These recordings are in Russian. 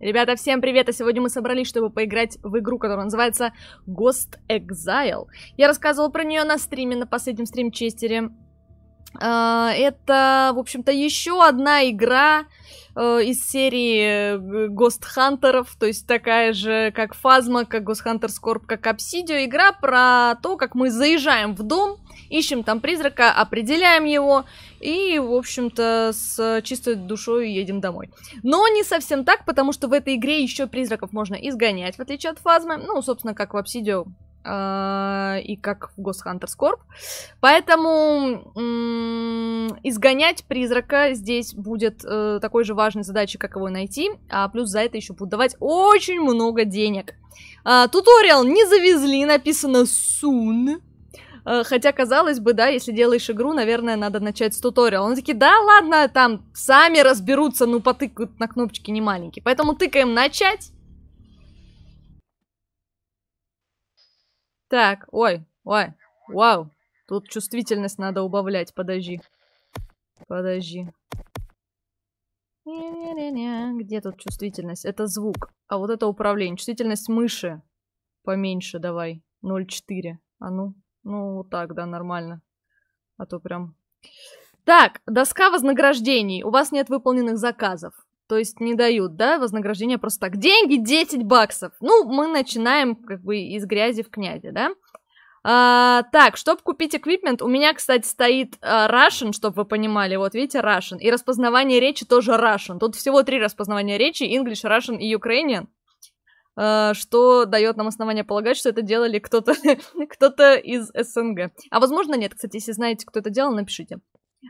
Ребята, всем привет! А сегодня мы собрались, чтобы поиграть в игру, которая называется Ghost Exile. Я рассказывала про нее на стриме, на последнем стрим-честере. А, это, в общем-то, еще одна игра э, из серии э, Ghost Hunter, то есть такая же, как Фазма, как Ghost Hunter Scorp, как Obsidio. Игра про то, как мы заезжаем в дом, ищем там призрака, определяем его и, в общем-то, с чистой душой едем домой. Но не совсем так, потому что в этой игре еще призраков можно изгонять, в отличие от фазмы. Ну, собственно, как в Obsidio а, и как в Ghost Hunters Corp. Поэтому изгонять призрака здесь будет э такой же важной задачей, как его найти, а плюс за это еще будут давать очень много денег. А, туториал не завезли, написано soon, Э, хотя, казалось бы, да, если делаешь игру, наверное, надо начать с туториала. Он такие, да ладно, там, сами разберутся, ну потыкают на кнопочки не маленькие. Поэтому тыкаем начать. Так, ой, ой, вау. Тут чувствительность надо убавлять, подожди. Подожди. Где тут чувствительность? Это звук. А вот это управление. Чувствительность мыши. Поменьше давай. 0,4. А ну. Ну, вот так, да, нормально. А то прям... Так, доска вознаграждений. У вас нет выполненных заказов. То есть не дают, да, вознаграждение просто так. Деньги 10 баксов. Ну, мы начинаем как бы из грязи в князе, да? А, так, чтобы купить эквипмент, у меня, кстати, стоит а, Russian, чтобы вы понимали, вот видите, Russian. И распознавание речи тоже Russian. Тут всего три распознавания речи, English, Russian и Ukrainian. Э, что дает нам основание полагать, что это делали кто-то кто из СНГ. А возможно нет, кстати, если знаете, кто это делал, напишите.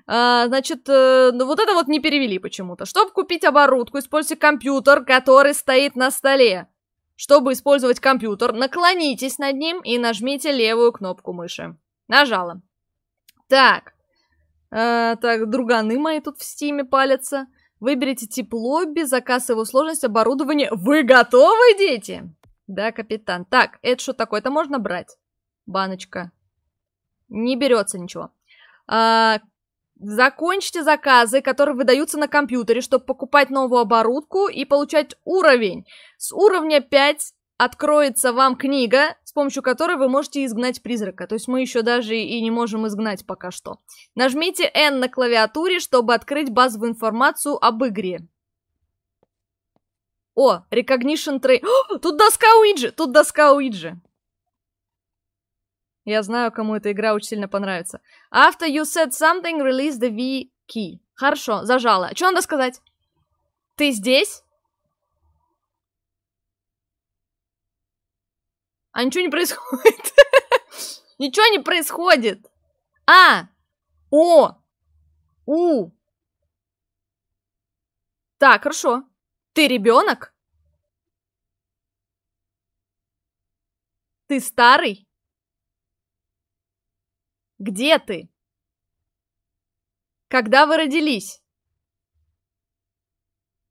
А, значит, э, ну вот это вот не перевели почему-то. Чтобы купить оборудку, используйте компьютер, который стоит на столе. Чтобы использовать компьютер, наклонитесь над ним и нажмите левую кнопку мыши. Нажала. Так. Э, так, друганы мои тут в стиме палятся. Выберите тип лобби, заказ его сложность, оборудование. Вы готовы, дети? Да, капитан. Так, это что такое? Это можно брать? Баночка. Не берется ничего. А, закончите заказы, которые выдаются на компьютере, чтобы покупать новую оборудку и получать уровень. С уровня 5 откроется вам книга, с помощью которой вы можете изгнать призрака. То есть мы еще даже и не можем изгнать пока что. Нажмите N на клавиатуре, чтобы открыть базовую информацию об игре. О, Recognition Tray. Тут доска Уиджи! Тут доска Уиджи. Я знаю, кому эта игра очень сильно понравится. After you said something, release the V key. Хорошо, зажала. Что надо сказать? Ты здесь? А ничего не происходит. Ничего не происходит. А. О. У. Так, хорошо. Ты ребенок? Ты старый? Где ты? Когда вы родились?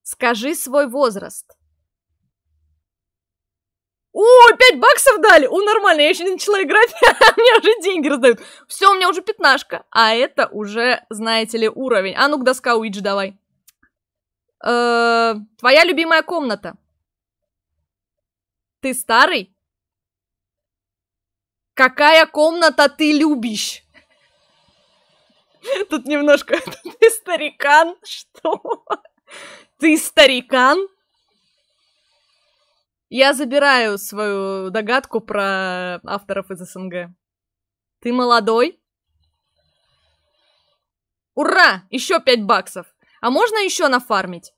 Скажи свой возраст. О, 5 баксов дали! О, нормально, я еще не начала играть, а мне уже деньги раздают. Все, у меня уже пятнашка. А это уже, знаете ли, уровень. А ну-ка, доска Уиджи давай. «Э, твоя любимая комната. Ты старый? Какая комната ты любишь? Тут немножко... Ты старикан? Что? Ты старикан? Я забираю свою догадку про авторов из СНГ. Ты молодой? Ура! Еще пять баксов! А можно еще нафармить?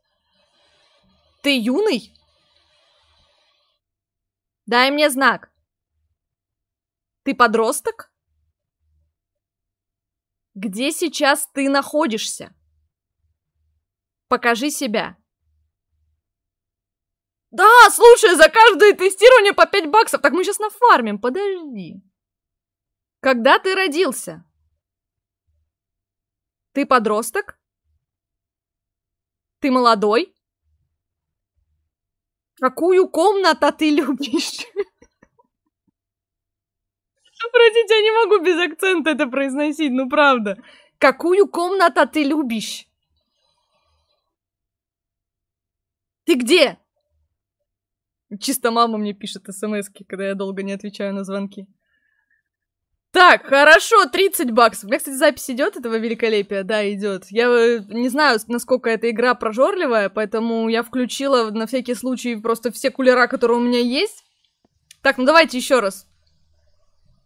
Ты юный? Дай мне знак. Ты подросток? Где сейчас ты находишься? Покажи себя. Да, слушай, за каждое тестирование по 5 баксов. Так мы сейчас нафармим, подожди. Когда ты родился? Ты подросток? Ты молодой? Какую комнату ты любишь? Простите, я не могу без акцента это произносить, ну правда. Какую комнату ты любишь? Ты где? Чисто мама мне пишет смс когда я долго не отвечаю на звонки. Так, хорошо, 30 баксов. У меня, кстати, запись идет этого великолепия, да, идет. Я э, не знаю, насколько эта игра прожорливая, поэтому я включила на всякий случай просто все кулера, которые у меня есть. Так, ну давайте еще раз.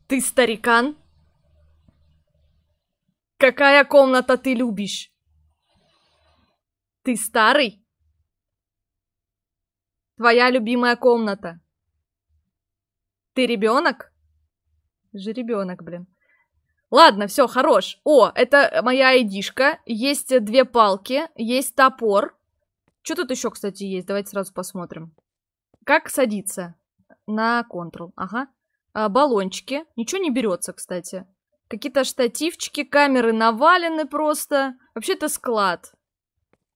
Ты старикан? Какая комната ты любишь? Ты старый? Твоя любимая комната. Ты ребенок? Же ребенок, блин. Ладно, все, хорош. О, это моя айдишка. Есть две палки, есть топор. Что тут еще, кстати, есть? Давайте сразу посмотрим. Как садиться? На Ctrl, ага. А, баллончики. Ничего не берется, кстати. Какие-то штативчики, камеры навалены просто. Вообще-то склад.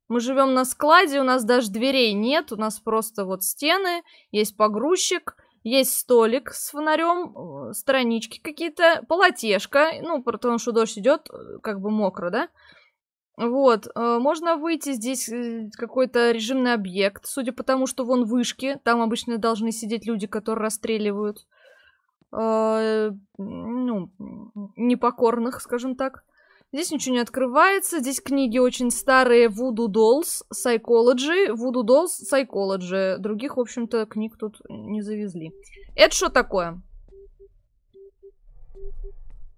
Мы живем на складе, у нас даже дверей нет, у нас просто вот стены, есть погрузчик, есть столик с фонарем, э, странички какие-то, полотешка, ну, потому что дождь идет, э, как бы мокро, да? Вот, э, можно выйти, здесь какой-то режимный объект, судя по тому, что вон вышки, там обычно должны сидеть люди, которые расстреливают, ну, непокорных, скажем так. Здесь ничего не открывается. Здесь книги очень старые. Voodoo Dolls, Psychology. Voodoo Dolls, Psychology. Других, в общем-то, книг тут не завезли. Это что такое?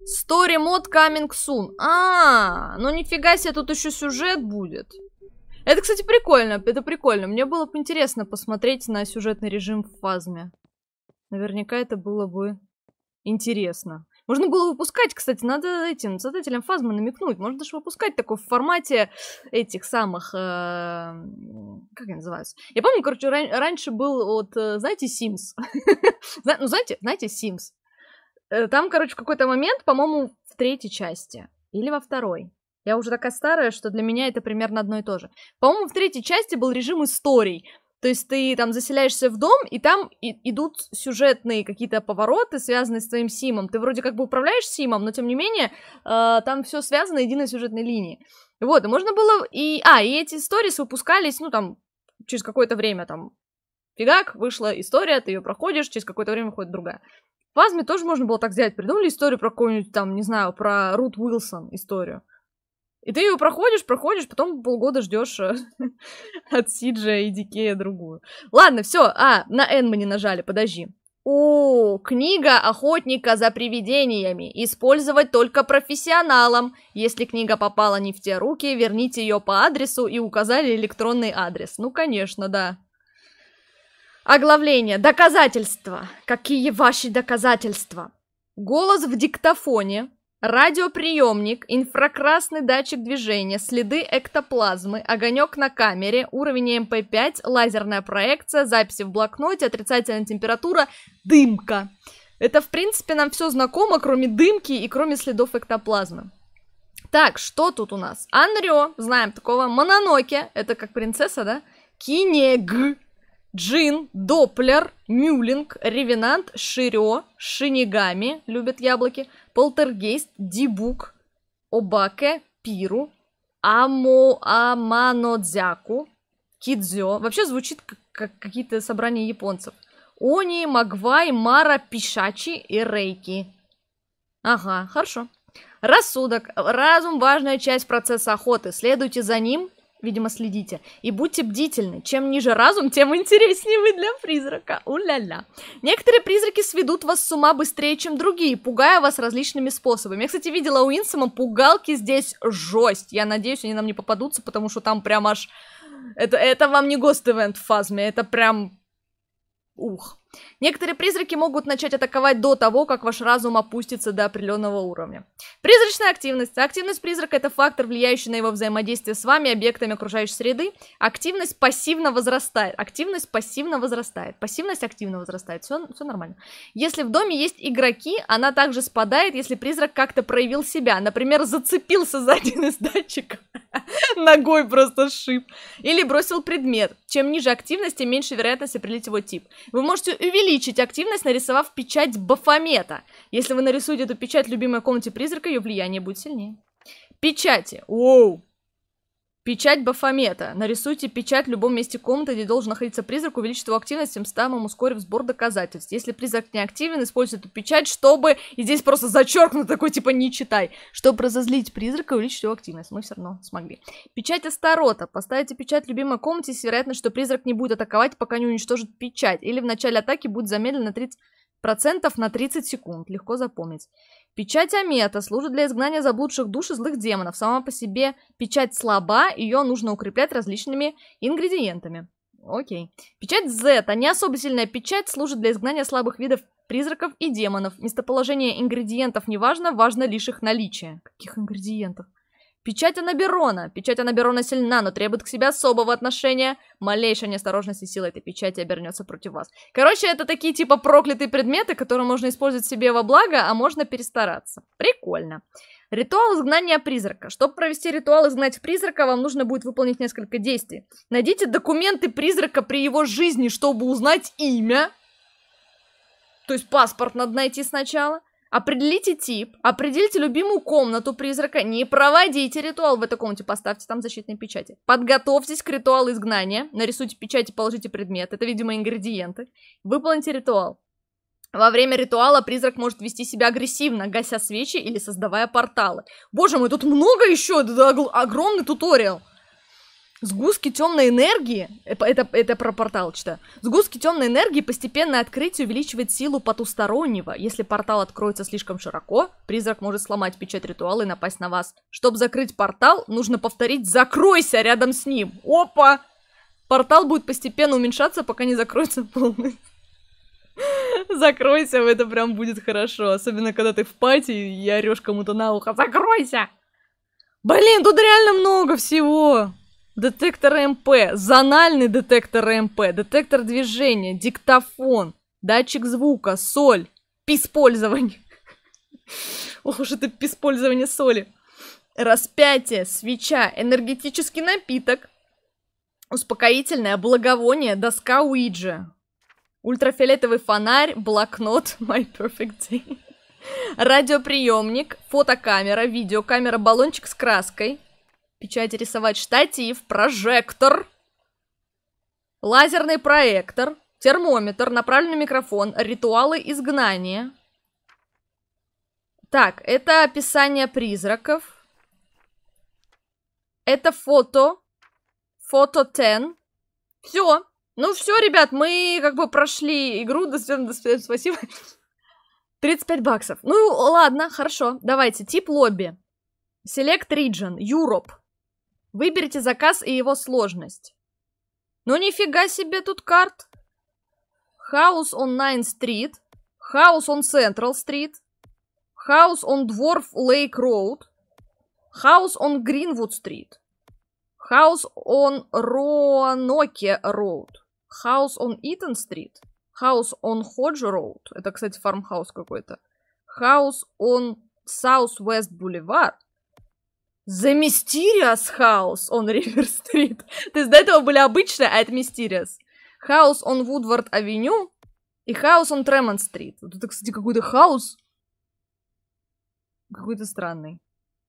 Story мод coming soon. А, -а, а, ну нифига себе, тут еще сюжет будет. Это, кстати, прикольно, это прикольно. Мне было бы интересно посмотреть на сюжетный режим в фазме. Наверняка это было бы интересно. Можно было выпускать, кстати, надо этим создателям фазмы намекнуть. Можно даже выпускать такой в формате этих самых... Э, как они называются? Я помню, короче, ран- раньше был вот, э, знаете, Sims. Ну, знаете, знаете, Sims. Э, там, короче, в какой-то момент, по-моему, в третьей части или во второй. Я уже такая старая, что для меня это примерно одно и то же. По-моему, в третьей части был режим историй. То есть ты там заселяешься в дом, и там и идут сюжетные какие-то повороты, связанные с твоим симом. Ты вроде как бы управляешь симом, но тем не менее э, там все связано единой сюжетной линии. Вот, и можно было... И, а, и эти истории выпускались, ну, там, через какое-то время, там, фигак, вышла история, ты ее проходишь, через какое-то время выходит другая. В Азме тоже можно было так сделать. Придумали историю про какую-нибудь, там, не знаю, про Рут Уилсон историю. И ты ее проходишь, проходишь, потом полгода ждешь э, от Сиджа и Дикея другую. Ладно, все. А, на N мы не нажали, подожди. О, книга охотника за привидениями. Использовать только профессионалам. Если книга попала не в те руки, верните ее по адресу и указали электронный адрес. Ну, конечно, да. Оглавление. Доказательства. Какие ваши доказательства? Голос в диктофоне Радиоприемник, инфракрасный датчик движения, следы эктоплазмы, огонек на камере, уровень МП5, лазерная проекция, записи в блокноте, отрицательная температура, дымка. Это, в принципе, нам все знакомо, кроме дымки и кроме следов эктоплазмы. Так, что тут у нас? Анрио, знаем такого, Мононоке, это как принцесса, да? Кинег, Джин, Доплер, Мюлинг, Ревенант, Шире, Шинигами, любят яблоки, Полтергейст, Дибук, Обаке, Пиру, Амо, Аманодзяку, Кидзё. Вообще звучит как какие-то собрания японцев. Они, Магвай, Мара, Пишачи и Рейки. Ага, хорошо. Рассудок. Разум – важная часть процесса охоты. Следуйте за ним видимо, следите. И будьте бдительны. Чем ниже разум, тем интереснее вы для призрака. Уля-ля. Некоторые призраки сведут вас с ума быстрее, чем другие, пугая вас различными способами. Я, кстати, видела у Инсома пугалки здесь жесть. Я надеюсь, они нам не попадутся, потому что там прям аж... Это, это вам не гост-эвент в фазме, это прям... Ух. Некоторые призраки могут начать атаковать до того, как ваш разум опустится до определенного уровня. Призрачная активность. Активность призрака – это фактор, влияющий на его взаимодействие с вами, объектами окружающей среды. Активность пассивно возрастает. Активность пассивно возрастает. Пассивность активно возрастает. Все, все нормально. Если в доме есть игроки, она также спадает, если призрак как-то проявил себя. Например, зацепился за один из датчиков. Ногой просто шип. Или бросил предмет. Чем ниже активность, тем меньше вероятность определить его тип. Вы можете увеличить активность, нарисовав печать Бафомета. Если вы нарисуете эту печать в любимой комнате призрака, ее влияние будет сильнее. Печати. Оу, Печать Бафомета. Нарисуйте печать в любом месте комнаты, где должен находиться призрак, увеличит его активность, тем самым ускорив сбор доказательств. Если призрак не активен, используйте эту печать, чтобы... И здесь просто зачеркнут такой, типа, не читай. Чтобы разозлить призрака и увеличить его активность. Мы все равно смогли. Печать Астарота. Поставите печать в любимой комнате с вероятностью, что призрак не будет атаковать, пока не уничтожит печать. Или в начале атаки будет замедлено 30... Процентов на 30 секунд, легко запомнить. Печать Амета служит для изгнания заблудших душ и злых демонов. Сама по себе печать слаба, ее нужно укреплять различными ингредиентами. Окей. Печать Z, а не особо сильная печать, служит для изгнания слабых видов призраков и демонов. Местоположение ингредиентов не важно, важно лишь их наличие. Каких ингредиентов? Печать Анаберона! Печать Анаберона сильна, но требует к себе особого отношения. Малейшая неосторожность и сила этой печати обернется против вас. Короче, это такие типа проклятые предметы, которые можно использовать себе во благо, а можно перестараться. Прикольно. Ритуал изгнания призрака. Чтобы провести ритуал изгнать призрака, вам нужно будет выполнить несколько действий. Найдите документы призрака при его жизни, чтобы узнать имя. То есть паспорт надо найти сначала. Определите тип, определите любимую комнату призрака, не проводите ритуал в этой комнате, поставьте там защитные печати. Подготовьтесь к ритуалу изгнания, нарисуйте печати, положите предмет, это, видимо, ингредиенты. Выполните ритуал. Во время ритуала призрак может вести себя агрессивно, гася свечи или создавая порталы. Боже мой, тут много еще, это огромный туториал. Сгустки темной энергии, это, это про портал читаю, сгустки темной энергии постепенно открытие увеличивает силу потустороннего. Если портал откроется слишком широко, призрак может сломать печать ритуала и напасть на вас. Чтобы закрыть портал, нужно повторить «закройся» рядом с ним. Опа! Портал будет постепенно уменьшаться, пока не закроется полностью. Закройся, это прям будет хорошо. Особенно, когда ты в пати и орешь кому-то на ухо «Закройся!» Блин, тут реально много всего детектор МП, зональный детектор МП, детектор движения, диктофон, датчик звука, соль, писпользование. Ох уж это писпользование соли. Распятие, свеча, энергетический напиток, успокоительное благовоние, доска Уиджи, ультрафиолетовый фонарь, блокнот, my perfect day, радиоприемник, фотокамера, видеокамера, баллончик с краской – Печать рисовать штатив, прожектор, лазерный проектор, термометр, направленный микрофон, ритуалы изгнания. Так, это описание призраков. Это фото. Фото 10. Все. Ну все, ребят, мы как бы прошли игру. До свидания, до свидания, спасибо. 35 баксов. Ну ладно, хорошо. Давайте, тип лобби. Select Region, Europe. Выберите заказ и его сложность. Ну нифига себе тут карт. House on Найн Street, House on Central Street, House on Dwarf Lake Road, House on Greenwood Street, House on Роаноке Road, House on Eaton Street, House on Hodge Road. Это, кстати, фармхаус какой-то. House on Саус Вест Бульвар. The Mysterious House on River Street. То есть до этого были обычные, а это Mysterious. House on Woodward Avenue и House on Tremont Street. Вот это, кстати, какой-то хаус. Какой-то странный.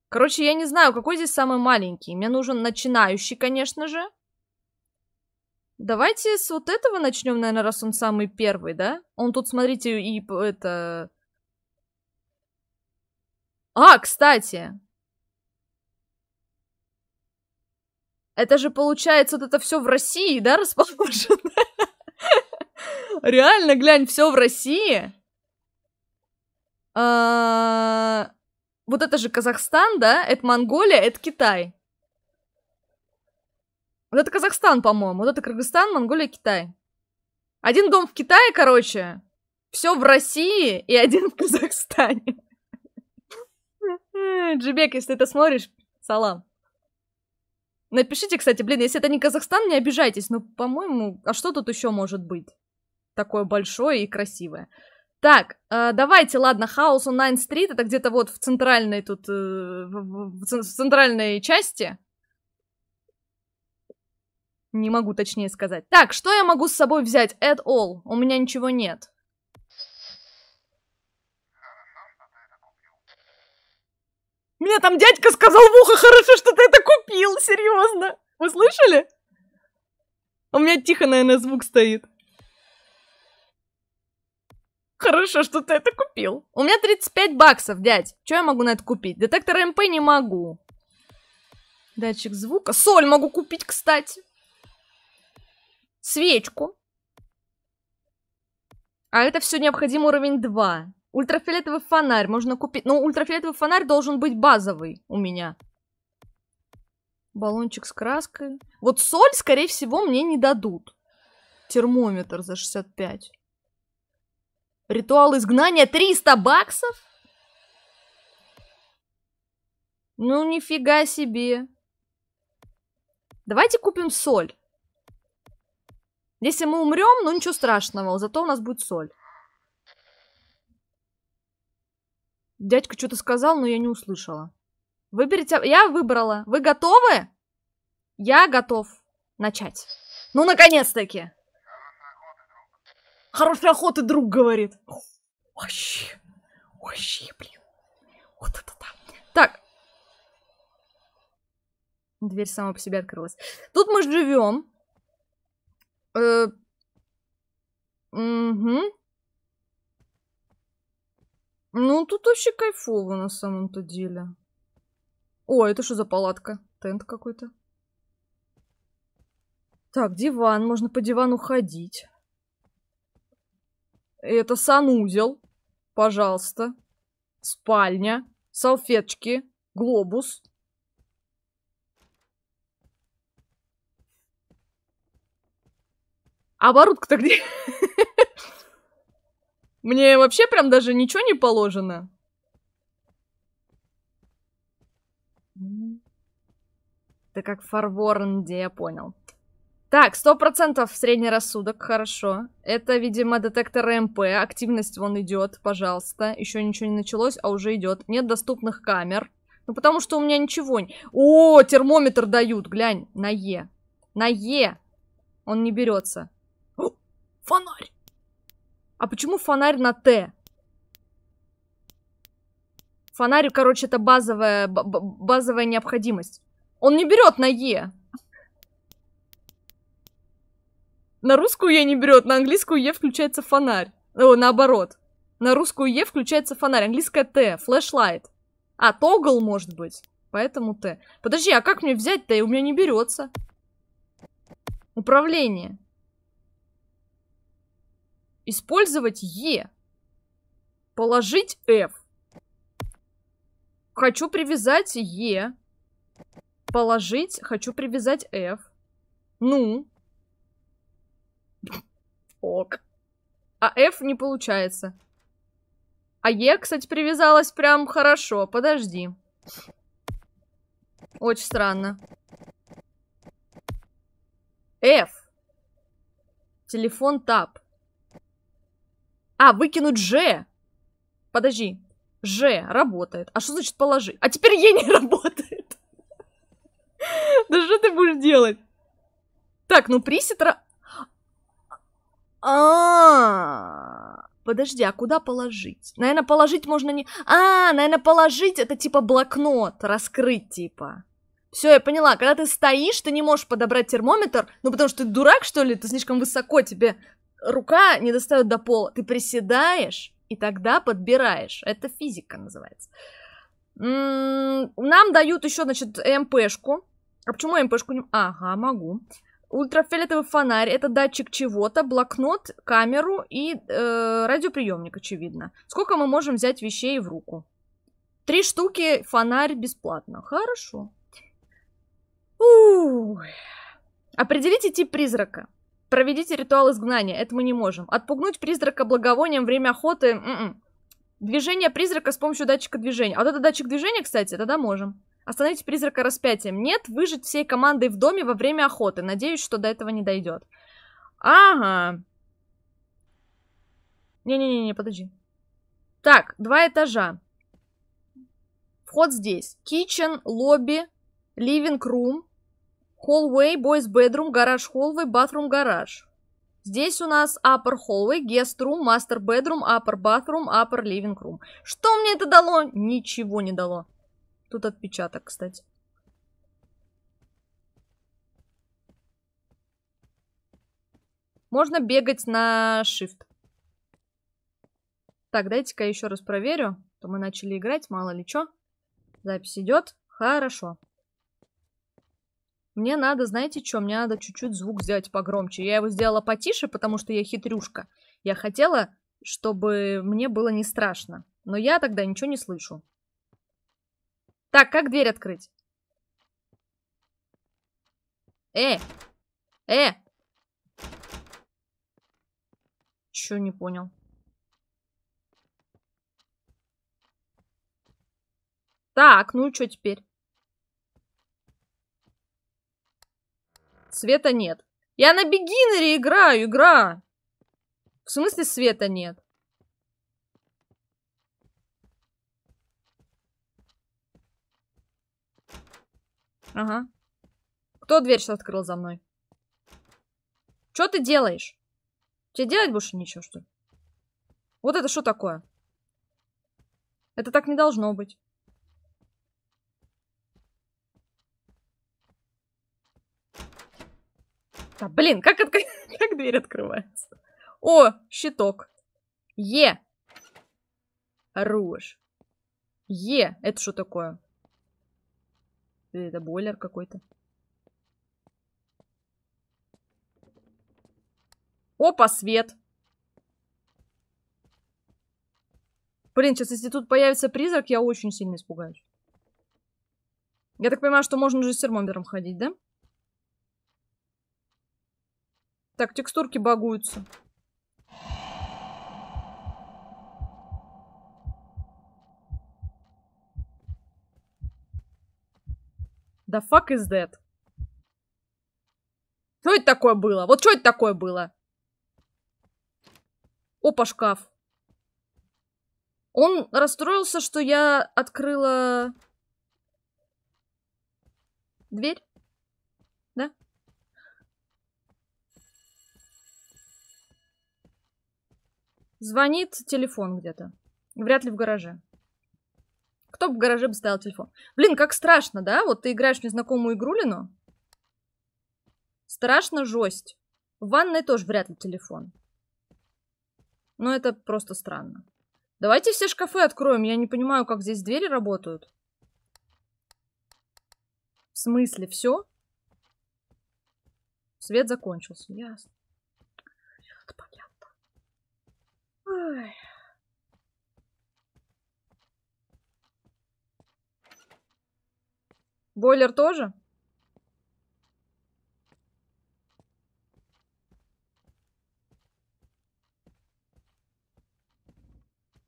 Короче, я не знаю, какой здесь самый маленький. Мне нужен начинающий, конечно же. Давайте с вот этого начнем, наверное, раз он самый первый, да? Он тут, смотрите, и это... А, кстати, Это же получается вот это все в России, да, расположено? Реально, глянь, все в России. А, вот это же Казахстан, да? Это Монголия, это Китай. Вот это Казахстан, по-моему. Вот это Кыргызстан, Монголия, Китай. Один дом в Китае, короче. Все в России и один в Казахстане. Джибек, если ты это смотришь, салам. Напишите, кстати, блин, если это не Казахстан, не обижайтесь, но, ну, по-моему, а что тут еще может быть? Такое большое и красивое. Так, э, давайте, ладно, House on Nine Street, это где-то вот в центральной тут, э, в, в, в центральной части. Не могу точнее сказать. Так, что я могу с собой взять at all? У меня ничего нет. Мне там дядька сказал в ухо, хорошо, что ты это купил, серьезно. Вы слышали? У меня тихо, наверное, звук стоит. Хорошо, что ты это купил. У меня 35 баксов, дядь. Что я могу на это купить? Детектор МП не могу. Датчик звука. Соль могу купить, кстати. Свечку. А это все необходим уровень 2. Ультрафиолетовый фонарь можно купить. Но ну, ультрафиолетовый фонарь должен быть базовый у меня. Баллончик с краской. Вот соль, скорее всего, мне не дадут. Термометр за 65. Ритуал изгнания 300 баксов? Ну, нифига себе. Давайте купим соль. Если мы умрем, ну ничего страшного, зато у нас будет соль. Дядька что-то сказал, но я не услышала. Выберите... Я выбрала. Вы готовы? Я готов начать. Ну, наконец-таки! Хорошей охоты, друг, говорит. Вообще. Вообще, блин. Вот это там. Так. Дверь сама по себе открылась. Тут мы живем. Э -э угу. Ну, тут вообще кайфово на самом-то деле. О, это что за палатка? Тент какой-то. Так, диван. Можно по дивану ходить. Это санузел. Пожалуйста. Спальня. Салфеточки. Глобус. А оборудка-то где? Мне вообще прям даже ничего не положено. Это как фарворн, где я понял. Так, 100% средний рассудок, хорошо. Это, видимо, детектор МП, активность вон идет, пожалуйста. Еще ничего не началось, а уже идет. Нет доступных камер. Ну, потому что у меня ничего не... О, термометр дают, глянь, на Е. На Е. Он не берется. О, фонарь. А почему фонарь на Т? Фонарь, короче, это базовая, базовая необходимость. Он не берет на Е. На русскую Е не берет, на английскую Е включается фонарь. О, наоборот. На русскую Е включается фонарь, английская Т, флешлайт. А, тогл может быть, поэтому Т. Подожди, а как мне взять Т? У меня не берется. Управление. Использовать Е. Положить F. Хочу привязать Е. Положить. Хочу привязать F. Ну. Ок. А F не получается. А Е, кстати, привязалась прям хорошо. Подожди. Очень странно. F. Телефон тап. А, выкинуть Ж. Подожди. Ж работает. А что значит положить? А теперь Е не работает. Да что ты будешь делать? Так, ну присед... А, подожди, а куда положить? Наверное, положить можно не... А, наверное, положить это типа блокнот, раскрыть типа. Все, я поняла, когда ты стоишь, ты не можешь подобрать термометр, ну потому что ты дурак, что ли, ты слишком высоко, тебе рука не достает до пола. Ты приседаешь и тогда подбираешь. Это физика называется. Нам дают еще, значит, МПшку. А почему я МПшку не... Ага, могу. Ультрафиолетовый фонарь это датчик чего-то, блокнот, камеру и э, радиоприемник, очевидно. Сколько мы можем взять вещей в руку? Три штуки, фонарь бесплатно. Хорошо. Ух. Определите тип призрака. Проведите ритуал изгнания, это мы не можем. Отпугнуть призрака благовонием время охоты... М м-м. -м. Движение призрака с помощью датчика движения. А вот это датчик движения, кстати, тогда можем. Остановить призрака распятием. Нет, выжить всей командой в доме во время охоты. Надеюсь, что до этого не дойдет. Ага. Не-не-не, подожди. Так, два этажа. Вход здесь. Kitchen, лобби, living room. Hallway, Boys Bedroom, Garage Hallway, Bathroom, Garage. Здесь у нас Upper Hallway, Guest Room, Master Bedroom, Upper Bathroom, Upper Living Room. Что мне это дало? Ничего не дало. Тут отпечаток, кстати. Можно бегать на Shift. Так, дайте-ка еще раз проверю. То мы начали играть, мало ли что. Запись идет. Хорошо. Мне надо, знаете что, мне надо чуть-чуть звук сделать погромче. Я его сделала потише, потому что я хитрюшка. Я хотела, чтобы мне было не страшно. Но я тогда ничего не слышу. Так, как дверь открыть? Э! Э! Чё не понял? Так, ну и что теперь? Света нет. Я на бегинере играю, игра! В смысле света нет? Ага. Кто дверь сейчас открыл за мной? Что ты делаешь? Тебе делать больше ничего, что ли? Вот это что такое? Это так не должно быть. Да, блин, как, от... как дверь открывается? О, щиток. Е. Оружь. Е. Это что такое? Это бойлер какой-то. Опа, свет. Блин, сейчас если тут появится призрак, я очень сильно испугаюсь. Я так понимаю, что можно уже с термомером ходить, да? Да. Так, текстурки багуются. Да fuck is that? Что это такое было? Вот что это такое было? Опа, шкаф. Он расстроился, что я открыла дверь. Звонит телефон где-то. Вряд ли в гараже. Кто бы в гараже бы стоял телефон? Блин, как страшно, да? Вот ты играешь в незнакомую игрулину. Страшно жесть. В ванной тоже вряд ли телефон. Но это просто странно. Давайте все шкафы откроем. Я не понимаю, как здесь двери работают. В смысле, все? Свет закончился. Ясно. Бойлер тоже?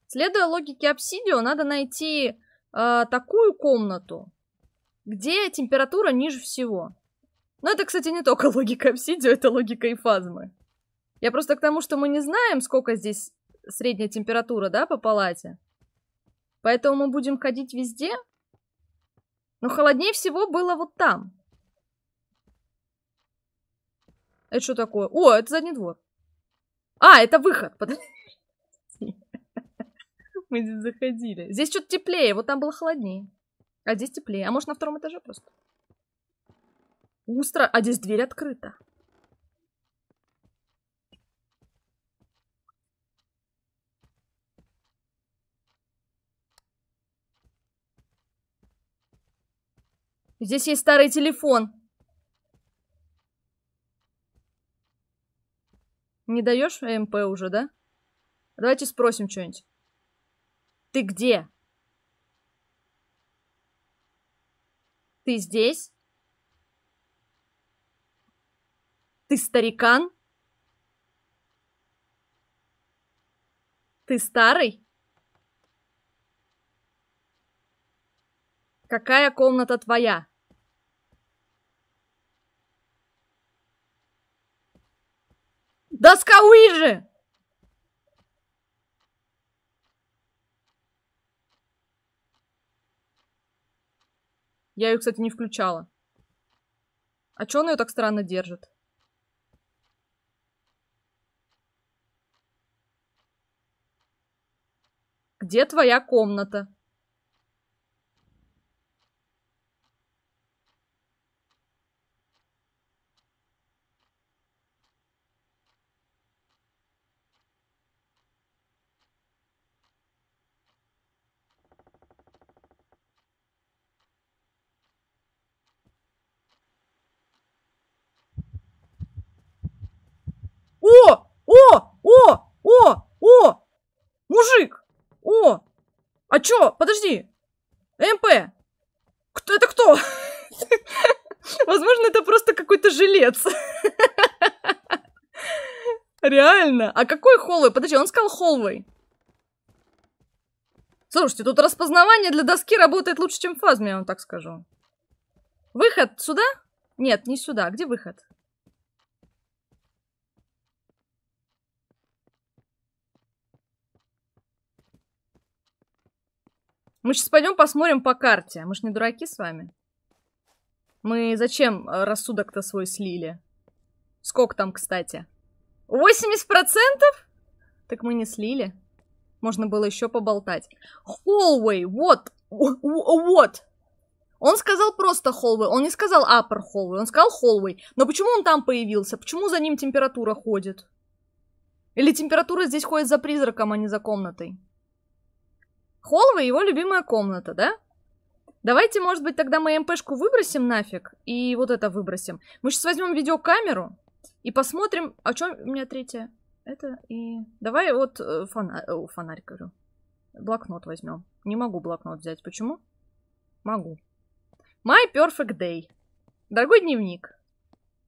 Следуя логике обсидио, надо найти э, такую комнату, где температура ниже всего. Но это, кстати, не только логика обсидио, это логика и фазмы. Я просто к тому, что мы не знаем, сколько здесь средняя температура, да, по палате. Поэтому мы будем ходить везде. Но ну, холоднее всего было вот там. Это что такое? О, это задний двор. А, это выход. Мы здесь заходили. Здесь что-то теплее, вот там было холоднее. А здесь теплее. А может на втором этаже просто? Устро. А здесь дверь открыта. Здесь есть старый телефон. Не даешь МП уже, да? Давайте спросим что-нибудь. Ты где? Ты здесь? Ты старикан? Ты старый? Какая комната твоя? Доска Уиджи! Я ее, кстати, не включала. А че он ее так странно держит? Где твоя комната? А чё? Подожди! МП! Кто это кто? Возможно, это просто какой-то жилец. Реально. А какой Холлвей? Подожди, он сказал Холлвей. Слушайте, тут распознавание для доски работает лучше, чем фазм, я вам так скажу. Выход сюда? Нет, не сюда. Где выход? Мы сейчас пойдем посмотрим по карте. Мы ж не дураки с вами. Мы зачем э, рассудок-то свой слили? Сколько там, кстати? 80%? Так мы не слили. Можно было еще поболтать. Холлвей, вот, вот. Он сказал просто холлвей, он не сказал upper холлвей, он сказал холлвей. Но почему он там появился? Почему за ним температура ходит? Или температура здесь ходит за призраком, а не за комнатой? Холва его любимая комната, да? Давайте, может быть, тогда мы МПшку выбросим нафиг и вот это выбросим. Мы сейчас возьмем видеокамеру и посмотрим... А что у меня третья? Это и... Давай вот э, фонарь, э, фонарь говорю. Блокнот возьмем. Не могу блокнот взять. Почему? Могу. My perfect day. Дорогой дневник.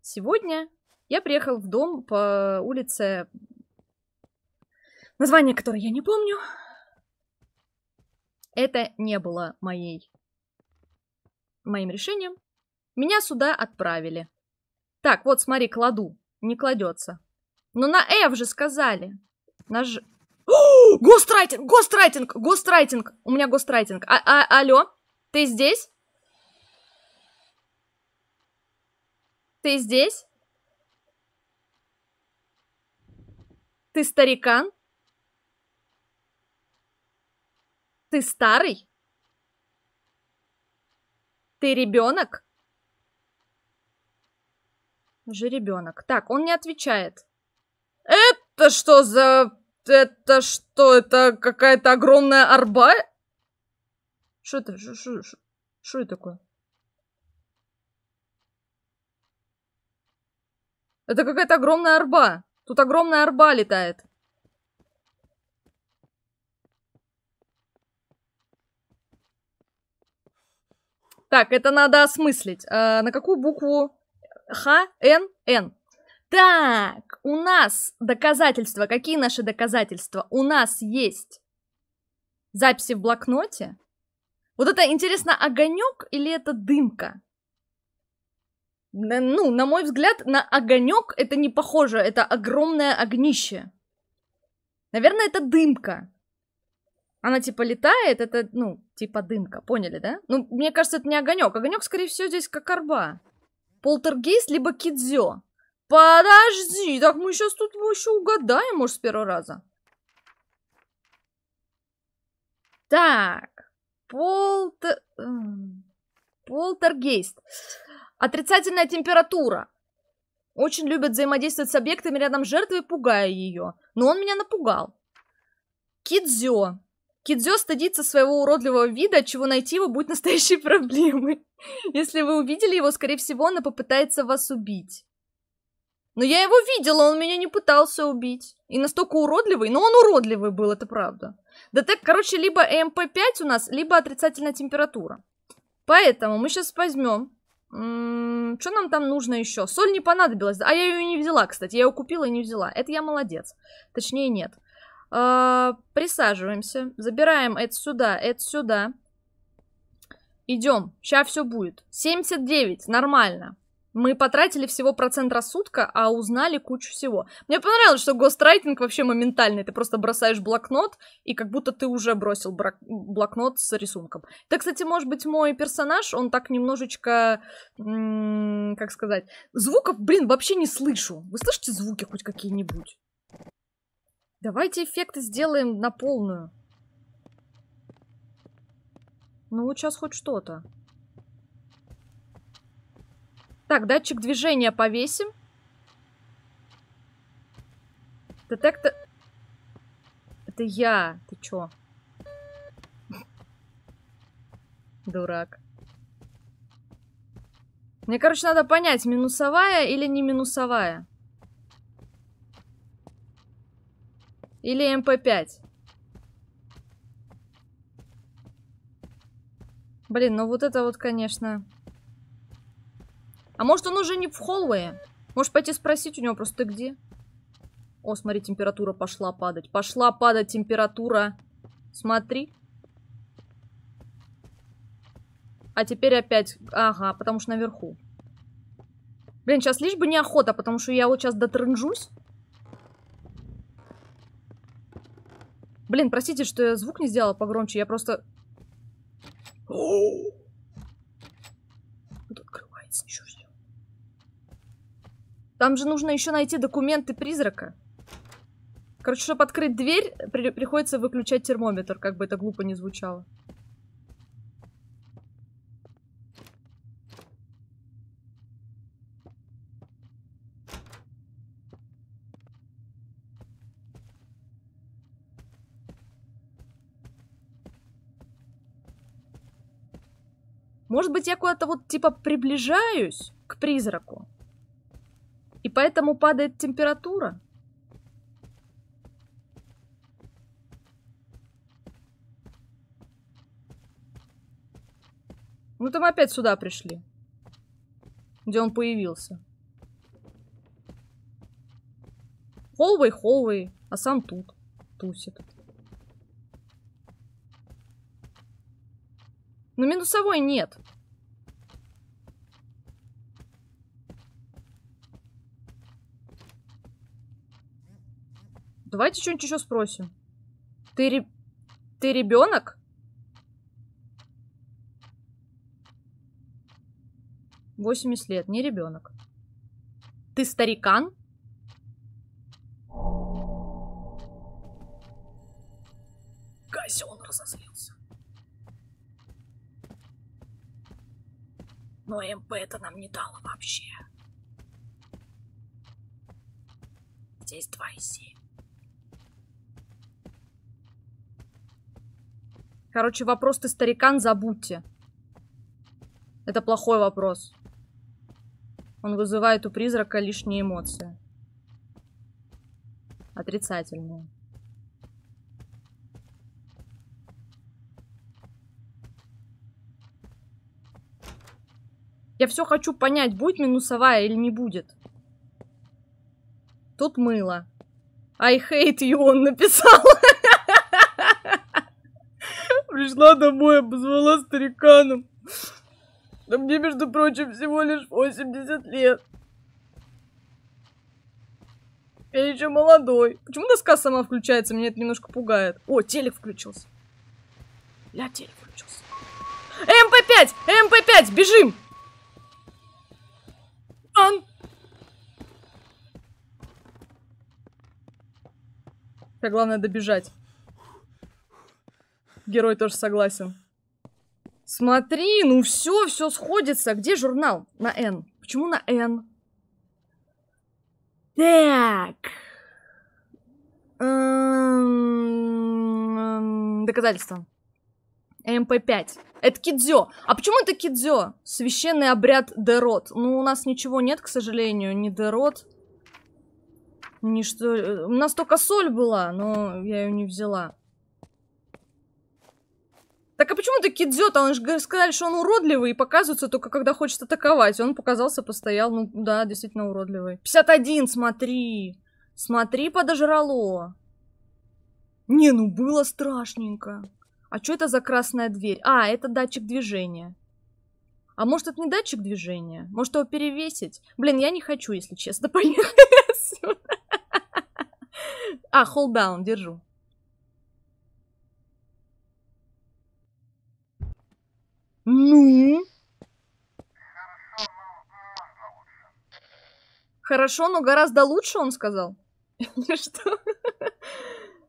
Сегодня я приехал в дом по улице... Название которой я не помню. Это не было моей... моим решением. Меня сюда отправили. Так, вот смотри, кладу. Не кладется. Но на F же сказали. На Ж... О, гострайтинг, гострайтинг, гострайтинг. У меня гострайтинг. А -а Алло, ты здесь? Ты здесь? Ты старикан? Ты старый? Ты ребенок? Же ребенок. Так, он не отвечает. Это что за... Это что? Это какая-то огромная арба? Что это? Что это такое? Это какая-то огромная арба. Тут огромная арба летает. Так, это надо осмыслить. А, на какую букву Х, Н, Н? Так, у нас доказательства. Какие наши доказательства? У нас есть записи в блокноте. Вот это, интересно, огонек или это дымка? Ну, на мой взгляд, на огонек это не похоже. Это огромное огнище. Наверное, это дымка. Она типа летает, это, ну, типа дымка. Поняли, да? Ну, мне кажется, это не огонек. Огонек, скорее всего, здесь как арба. Полтергейст, либо кидзё. Подожди, так мы сейчас тут еще угадаем, может, с первого раза. Так. Полтер... Полтергейст. Отрицательная температура. Очень любят взаимодействовать с объектами рядом с жертвой, пугая ее. Но он меня напугал. Кидзё. Кидзё стыдится своего уродливого вида, чего найти его будет настоящей проблемой. Если вы увидели его, скорее всего, она попытается вас убить. Но я его видела, он меня не пытался убить. И настолько уродливый, но он уродливый был, это правда. ДТ, короче, либо МП5 у нас, либо отрицательная температура. Поэтому мы сейчас возьмем. М-м, что нам там нужно еще? Соль не понадобилась. А я ее не взяла, кстати. Я ее купила и не взяла. Это я молодец. Точнее, нет. Э, присаживаемся. Забираем это сюда, это сюда. Идем. Сейчас все будет. 79. Нормально. Мы потратили всего процент рассудка, а узнали кучу всего. Мне понравилось, что гострайтинг вообще моментальный. Ты просто бросаешь блокнот, и как будто ты уже бросил блокнот с рисунком. Это, кстати, может быть, мой персонаж, он так немножечко... как сказать? Звуков, блин, вообще не слышу. Вы слышите звуки хоть какие-нибудь? Давайте эффект сделаем на полную. Ну, вот сейчас хоть что-то. Так, датчик движения повесим. Детектор... Это я. Ты чё? Дурак. Мне, короче, надо понять, минусовая или не минусовая. Или МП-5. Блин, ну вот это вот, конечно. А может он уже не в холлвее? Может пойти спросить у него просто ты где? О, смотри, температура пошла падать. Пошла падать температура. Смотри. А теперь опять... Ага, потому что наверху. Блин, сейчас лишь бы не охота, потому что я вот сейчас дотрынжусь. Блин, простите, что я звук не сделала погромче, я просто... Тут открывается еще все. Там же нужно еще найти документы призрака. Короче, чтобы открыть дверь, при приходится выключать термометр, как бы это глупо не звучало. Может быть, я куда-то вот типа приближаюсь к призраку. И поэтому падает температура. Ну там опять сюда пришли. Где он появился. Холвей, Холвей, а сам тут тусит. Но ну, минусовой нет. Давайте что-нибудь еще спросим. Ты, ре... ты ребенок? Восемьдесят лет, не ребенок. Ты старикан? Казен разозлился. Но МП это нам не дало вообще. Здесь два 2,7. Короче, вопрос ты старикан забудьте. Это плохой вопрос. Он вызывает у призрака лишние эмоции. Отрицательные. Я все хочу понять, будет минусовая или не будет. Тут мыло. I hate you, он написал. Пришла домой, обозвала стариканом. Да мне, между прочим, всего лишь 80 лет. Я еще молодой. Почему доска сама включается? Меня это немножко пугает. О, телек включился. Ля, телек включился. МП-5! МП-5! Бежим! Так главное добежать. Герой тоже согласен. Смотри, ну все, все сходится. Где журнал? На Н? Почему на Н? Так. Эм, доказательства. МП5. Это кидзё. А почему это кидзё? Священный обряд Дерот. Ну, у нас ничего нет, к сожалению. не Дерот, что э, У нас только соль была, но я ее не взяла. Так а почему ты кидзет? Он же сказали, что он уродливый и показывается только когда хочет атаковать. Он показался, постоял, ну да, действительно уродливый. 51, смотри! Смотри, подожрало. Не, ну было страшненько. А что это за красная дверь? А, это датчик движения. А может, это не датчик движения? Может, его перевесить? Блин, я не хочу, если честно, поехать отсюда. А, hold держу. Ну? Хорошо, но гораздо лучше, он сказал. Или что?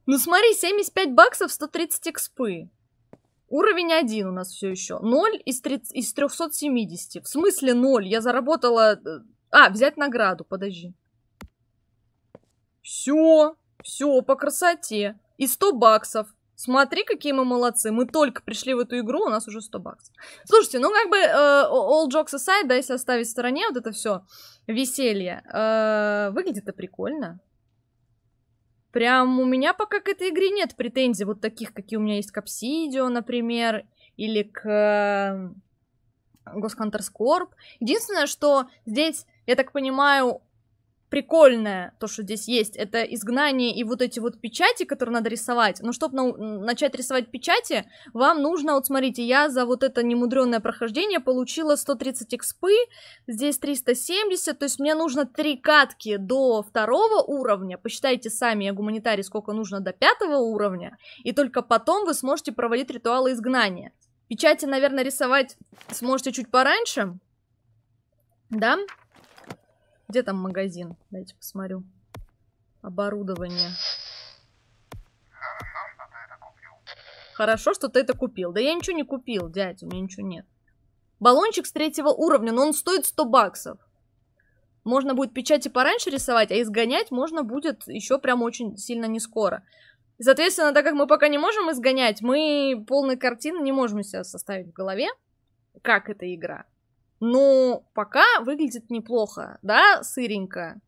Ну смотри, 75 баксов, 130 экспы. Уровень 1 у нас все еще. 0 из, 30, из 370. В смысле 0? Я заработала... Э, а, взять награду, подожди. Все. Все, по красоте. И 100 баксов. Смотри, какие мы молодцы. Мы только пришли в эту игру, у нас уже 100 баксов. Слушайте, ну как бы э, all jokes aside, да, если оставить в стороне вот это все веселье. Э, выглядит это прикольно. Прям у меня пока к этой игре нет претензий вот таких, какие у меня есть к Obsidian, например, или к э, Ghost Hunters Corp. Единственное, что здесь, я так понимаю, прикольное, то, что здесь есть, это изгнание и вот эти вот печати, которые надо рисовать. Но чтобы на... начать рисовать печати, вам нужно, вот смотрите, я за вот это немудреное прохождение получила 130 экспы, здесь 370, то есть мне нужно три катки до второго уровня, посчитайте сами, я гуманитарий, сколько нужно до пятого уровня, и только потом вы сможете проводить ритуалы изгнания. Печати, наверное, рисовать сможете чуть пораньше, да? Где там магазин? Дайте посмотрю. Оборудование. Хорошо, что ты это купил. Да я ничего не купил, дядь, у меня ничего нет. Баллончик с третьего уровня, но он стоит 100 баксов. Можно будет печати пораньше рисовать, а изгонять можно будет еще прям очень сильно не скоро. соответственно, так как мы пока не можем изгонять, мы полной картины не можем себя составить в голове, как эта игра. Ну, пока выглядит неплохо, да, сыренько.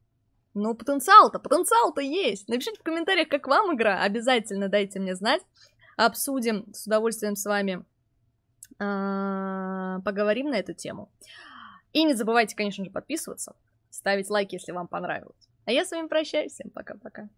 Но ну, потенциал-то, потенциал-то есть. Напишите в комментариях, как вам игра. Обязательно дайте мне знать. Обсудим с удовольствием с вами. А, поговорим на эту тему. И не забывайте, конечно же, подписываться, ставить лайк, если вам понравилось. А я с вами прощаюсь. Всем пока-пока.